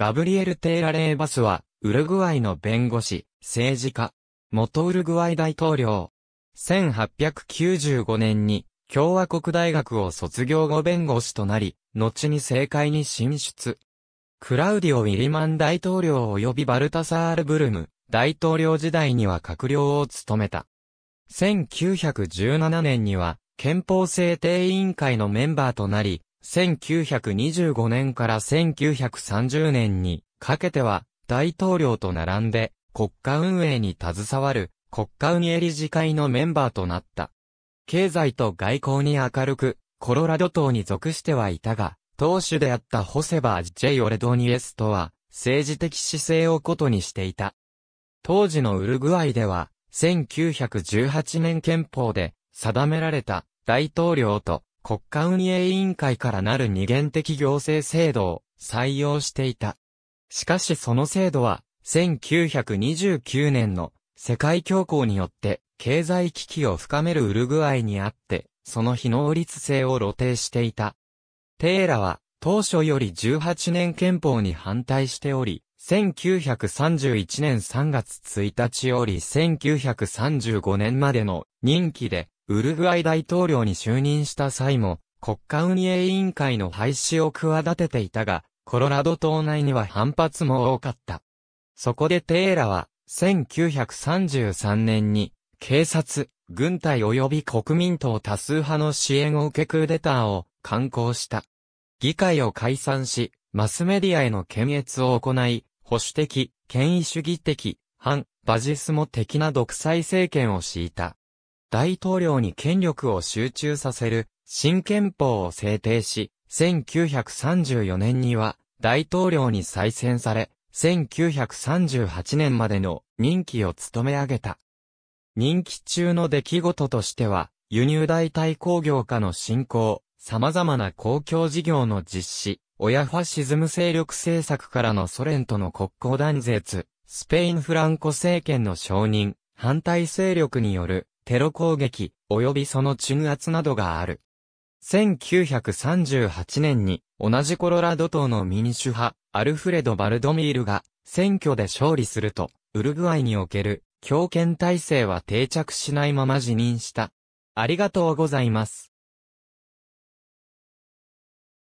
ガブリエル・テイラ・レーバスは、ウルグアイの弁護士、政治家、元ウルグアイ大統領。1895年に、共和国大学を卒業後弁護士となり、後に政界に進出。クラウディオ・ウィリマン大統領及びバルタサール・ブルム、大統領時代には閣僚を務めた。1917年には、憲法制定委員会のメンバーとなり、1925年から1930年にかけては大統領と並んで国家運営に携わる国家運営理事会のメンバーとなった。経済と外交に明るく、コロラド島に属してはいたが、党首であったホセバー・ジェイ・オレドニエスとは、政治的姿勢をことにしていた。当時のウルグアイでは、1918年憲法で定められた大統領と国家運営委員会からなる二元的行政制度を採用していた。しかしその制度は、1929年の世界恐慌によって経済危機を深めるウルグアイにあって、その非能率性を露呈していた。テーラは当初より18年憲法に反対しており、1931年3月1日より1935年までの任期でウルグアイ大統領に就任した際も、国家運営委員会の廃止を企てていたが、コロラド島内には反発も多かった。そこでテーラは、1933年に、警察、軍隊及び国民党多数派の支援を受けクーデターを刊行した。議会を解散し、マスメディアへの検閲を行い、保守的、権威主義的、反、バジスモ的な独裁政権を敷いた。大統領に権力を集中させる新憲法を制定し、1934年には大統領に再選され、1938年までの任期を務め上げた。任期中の出来事としては、輸入代替工業化の進行、様々な公共事業の実施、親ファシズム勢力政策からのソ連との国交断絶、スペインフランコ政権の承認、反対勢力によるテロ攻撃、及びその鎮圧などがある。1938年に、同じコロラド島の民主派、アルフレド・バルドミールが、選挙で勝利すると、ウルグアイにおける、強権体制は定着しないまま辞任した。ありがとうございます。